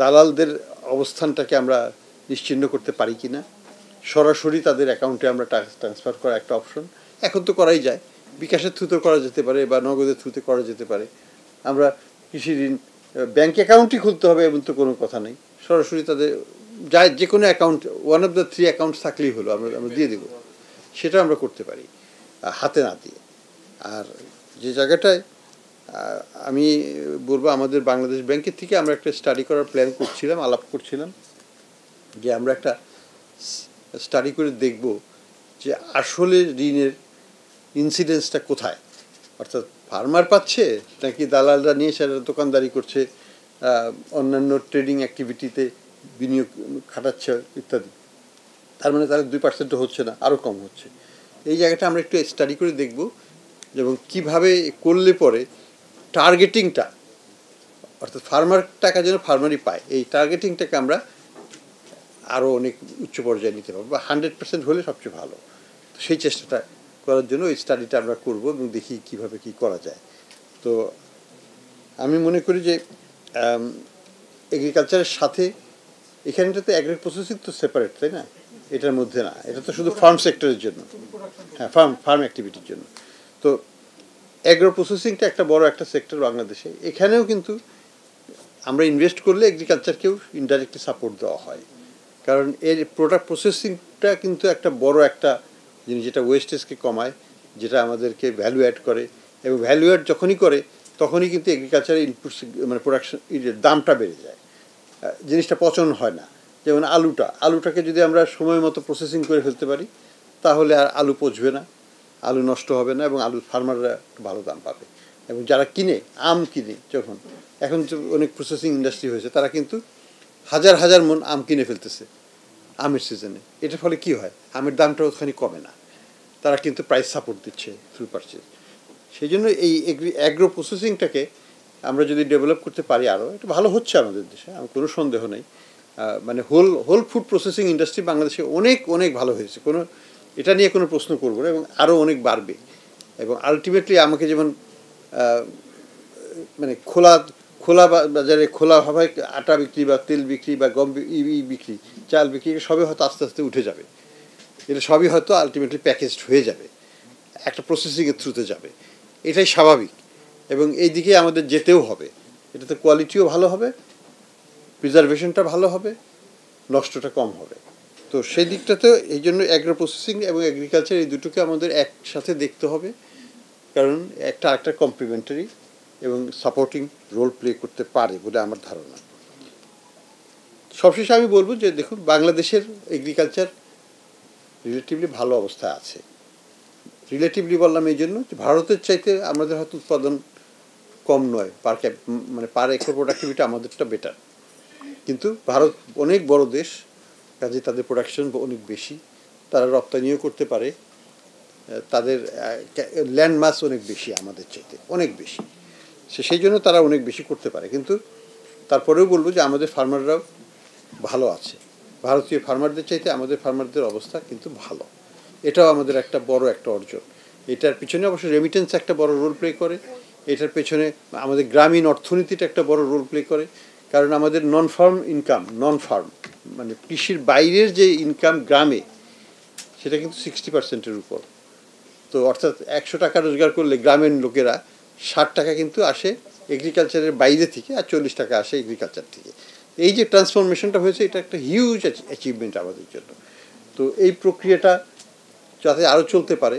দালালদের অবস্থানটাকে আমরা নিশ্চিহ্ন করতে পারি কি না সরাসরি তাদের অ্যাকাউন্টে আমরা টাকা ট্রান্সফার করা একটা অপশন এখন তো করাই যায় বিকাশের থ্রুতে করা যেতে পারে বা নগদের থ্রুতে করা যেতে পারে আমরা কৃষি ঋণ ব্যাঙ্ক অ্যাকাউন্টই খুলতে হবে এমন তো কোনো কথা নেই সরাসরি তাদের যা যে কোনো account one of the three account থাকলেই হলো আমরা আমরা দিয়ে দেবো সেটা আমরা করতে পারি হাতে না দিয়ে আর যে জায়গাটায় আমি বলবো আমাদের বাংলাদেশ ব্যাংকের থেকে আমরা একটা স্টাডি করার প্ল্যান করছিলাম আলাপ করছিলাম যে আমরা একটা স্টাডি করে দেখব যে আসলে ঋণের ইনসিডেন্সটা কোথায় অর্থাৎ ফার্মার পাচ্ছে নাকি দালালরা নিয়ে সেটা দোকানদারি করছে অন্যান্য ট্রেডিং অ্যাক্টিভিটিতে বিনিয়োগ খাটাচ্ছে ইত্যাদি তার মানে তাহলে দুই পার্সেন্টও হচ্ছে না আরও কম হচ্ছে এই জায়গাটা আমরা একটু স্টাডি করে দেখব এবং কিভাবে করলে পরে টার্গেটিংটা অর্থাৎ ফার্মার টাকা যেন ফার্মারই পায় এই টার্গেটিংটাকে আমরা আরও অনেক উচ্চ পর্যায়ে নিতে পারবো বা হান্ড্রেড পার্সেন্ট হলে সবচেয়ে ভালো তো সেই চেষ্টাটা করার জন্য ওই স্টাডিটা আমরা করব এবং দেখি কিভাবে কি করা যায় তো আমি মনে করি যে এগ্রিকালচারের সাথে এখানটাতে অ্যাগ্রি প্রসেসিং তো সেপারেট তাই না এটার মধ্যে না এটা তো শুধু ফার্ম সেক্টরের জন্য হ্যাঁ ফার্ম ফার্ম অ্যাক্টিভিটির জন্য তো অ্যাগ্রো প্রসেসিংটা একটা বড় একটা সেক্টর বাংলাদেশে এখানেও কিন্তু আমরা ইনভেস্ট করলে এগ্রিকালচারকেও ইনডাইরেক্টলি সাপোর্ট দেওয়া হয় কারণ এর প্রোডাক্ট প্রসেসিংটা কিন্তু একটা বড় একটা জিনিস যেটা ওয়েস্টেজকে কমায় যেটা আমাদেরকে ভ্যালু অ্যাড করে এবং ভ্যালু অ্যাড যখনই করে তখনই কিন্তু এগ্রিকালচারের ইনপুটস মানে প্রোডাকশন দামটা বেড়ে যায় জিনিসটা পচন হয় না যেমন আলুটা আলুটাকে যদি আমরা সময় মতো প্রসেসিং করে ফেলতে পারি তাহলে আর আলু পচবে না আলু নষ্ট হবে না এবং আলু ফার্মাররা ভালো দাম পাবে এবং যারা কিনে আম কিনে যখন এখন অনেক প্রসেসিং ইন্ডাস্ট্রি হয়েছে তারা কিন্তু হাজার হাজার মন আম কিনে ফেলতেছে আমের সিজনে এটার ফলে কি হয় আমের দামটা ওখানে কমে না তারা কিন্তু প্রাইস সাপোর্ট দিচ্ছে থ্রু পারচেজ সেই জন্য এই অ্যাগ্রো প্রসেসিংটাকে আমরা যদি ডেভেলপ করতে পারি আরও এটা ভালো হচ্ছে আমাদের দেশে আমার কোনো সন্দেহ নেই মানে whole whole food processing industry বাংলাদেশে অনেক অনেক ভালো হয়েছে কোনো এটা নিয়ে কোনো প্রশ্ন করব না এবং আরও অনেক বাড়বে এবং আলটিমেটলি আমাকে যেমন মানে খোলা খোলা বাজারে খোলা আটা বিক্রি বা তেল বিক্রি বা গম বিক্রি চাল বিক্রি সবই হয়তো আস্তে আস্তে উঠে যাবে এটা সবই হয়তো আলটিমেটলি প্যাকেজড হয়ে যাবে একটা প্রসেসিংয়ের থ্রুতে যাবে এটাই স্বাভাবিক এবং এই দিকে আমাদের যেতেও হবে এটাতে কোয়ালিটিও ভালো হবে প্রিজার্ভেশনটা ভালো হবে নষ্টটা কম হবে তো সেই দিকটাতে এই জন্য অ্যাগ্রো প্রসেসিং এবং অ্যাগ্রিকালচার এই দুটোকে আমাদের একসাথে দেখতে হবে কারণ একটা আরেকটা কমপ্লিমেন্টারি এবং সাপোর্টিং রোল প্লে করতে পারে বলে আমার ধারণা সবশেষে আমি বলবো যে দেখুন বাংলাদেশের এগ্রিকালচার রিলেটিভলি ভালো অবস্থায় আছে রিলেটিভলি বললাম এই জন্য যে ভারতের চাইতে আমাদের হয়তো উৎপাদন কম নয় পার মানে পার একর প্রোডাক্টিভিটি আমাদেরটা বেটার কিন্তু ভারত অনেক বড় দেশ কাজে তাদের প্রোডাকশন অনেক বেশি তারা রপ্তানিও করতে পারে তাদের ল্যান্ড মাস অনেক বেশি আমাদের চাইতে অনেক বেশি সে সেই জন্য তারা অনেক বেশি করতে পারে কিন্তু তারপরেও বলবো যে আমাদের ফার্মাররাও ভালো আছে ভারতীয় ফার্মারদের চাইতে আমাদের ফার্মারদের অবস্থা কিন্তু ভালো এটাও আমাদের একটা বড় একটা অর্জন এটার পিছনে অবশ্য রেমিটেন্স একটা বড় রোল প্লে করে এটার পেছনে আমাদের গ্রামীণ অর্থনীতিটা একটা বড় রোল প্লে করে কারণ আমাদের non farm income non farm মানে কৃষির বাইরের যে ইনকাম গ্রামে সেটা কিন্তু সিক্সটি পার্সেন্টের উপর তো অর্থাৎ একশো টাকা রোজগার করলে গ্রামের লোকেরা ষাট টাকা কিন্তু আসে এগ্রিকালচারের বাইরে থেকে আর চল্লিশ টাকা আসে এগ্রিকালচার থেকে এই যে ট্রান্সফরমেশনটা হয়েছে এটা একটা হিউজ অ্যাচিভমেন্ট আমাদের জন্য তো এই প্রক্রিয়াটা যাতে আরও চলতে পারে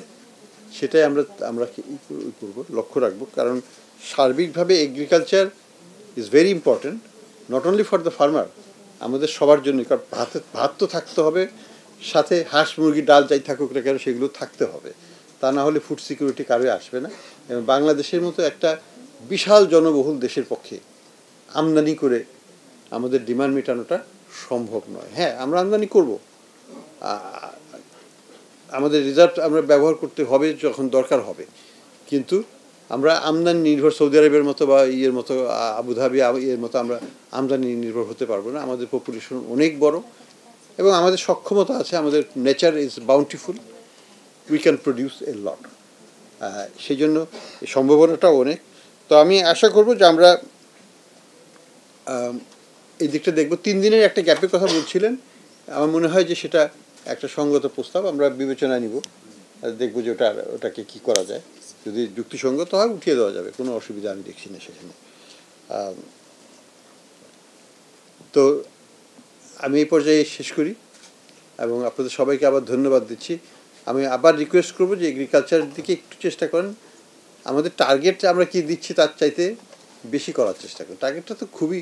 সেটাই আমরা আমরা করবো লক্ষ্য রাখবো কারণ সার্বিকভাবে agriculture is very important not only for the farmer আমাদের সবার জন্য কারণ ভাতে ভাত তো থাকতে হবে সাথে হাঁস মুরগি ডাল যাই থাকুক না কেন সেগুলো থাকতে হবে তা না হলে ফুড সিকিউরিটি কারোই আসবে না এবং বাংলাদেশের মতো একটা বিশাল জনবহুল দেশের পক্ষে আমদানি করে আমাদের ডিমান্ড মেটানোটা সম্ভব নয় হ্যাঁ আমরা আমদানি করব আমাদের রিজার্ভ আমরা ব্যবহার করতে হবে যখন দরকার হবে কিন্তু আমরা আমদানি নির্ভর সৌদি আরবের মতো বা ইয়ের মতো আবুধাবি ইয়ের মতো আমরা আমদানি নির্ভর হতে পারবো না আমাদের পপুলেশন অনেক বড় এবং আমাদের সক্ষমতা আছে আমাদের nature is bountiful we can produce a lot সেই জন্য সম্ভাবনাটাও অনেক তো আমি আশা করব যে আমরা এই দিকটা দেখব তিন দিনের একটা গ্যাপের কথা বলছিলেন আমার মনে হয় যে সেটা একটা সঙ্গত প্রস্তাব আমরা বিবেচনায় নিব দেখবো যে ওটা ওটাকে কী করা যায় যদি যুক্তিসঙ্গত হয় উঠিয়ে দেওয়া যাবে কোনো অসুবিধা আমি দেখছি না সেখানে তো আমি এই পর্যায়ে শেষ করি এবং আপনাদের সবাইকে আবার ধন্যবাদ দিচ্ছি আমি আবার রিকোয়েস্ট করবো যে এগ্রিকালচারের দিকে একটু চেষ্টা করেন আমাদের টার্গেট আমরা কি দিচ্ছি তার চাইতে বেশি করার চেষ্টা করি টার্গেটটা তো খুবই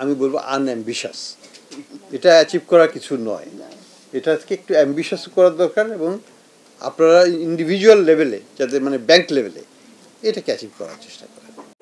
আমি বলবো আনঅ্যাম্বিশাস এটা অ্যাচিভ করা কিছু নয় এটা একটু অ্যাম্বিশাস করার দরকার এবং আপনারা ইন্ডিভিজুয়াল লেভেলে যাদের মানে ব্যাংক লেভেলে এটাকে অ্যাচিভ করার চেষ্টা করেন